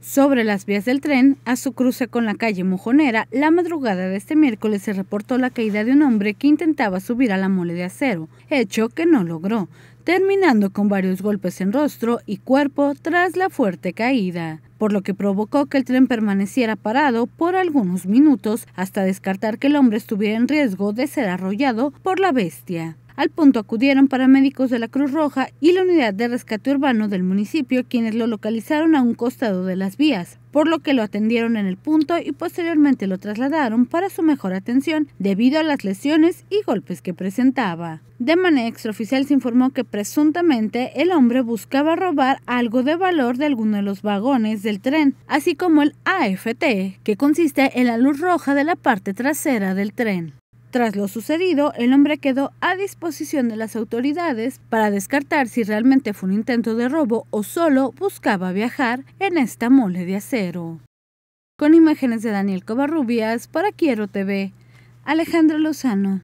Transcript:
Sobre las vías del tren, a su cruce con la calle Mojonera, la madrugada de este miércoles se reportó la caída de un hombre que intentaba subir a la mole de acero, hecho que no logró, terminando con varios golpes en rostro y cuerpo tras la fuerte caída, por lo que provocó que el tren permaneciera parado por algunos minutos hasta descartar que el hombre estuviera en riesgo de ser arrollado por la bestia. Al punto acudieron paramédicos de la Cruz Roja y la unidad de rescate urbano del municipio, quienes lo localizaron a un costado de las vías, por lo que lo atendieron en el punto y posteriormente lo trasladaron para su mejor atención debido a las lesiones y golpes que presentaba. De manera extraoficial se informó que presuntamente el hombre buscaba robar algo de valor de alguno de los vagones del tren, así como el AFT, que consiste en la luz roja de la parte trasera del tren. Tras lo sucedido, el hombre quedó a disposición de las autoridades para descartar si realmente fue un intento de robo o solo buscaba viajar en esta mole de acero. Con imágenes de Daniel Covarrubias para Quiero TV, Alejandro Lozano.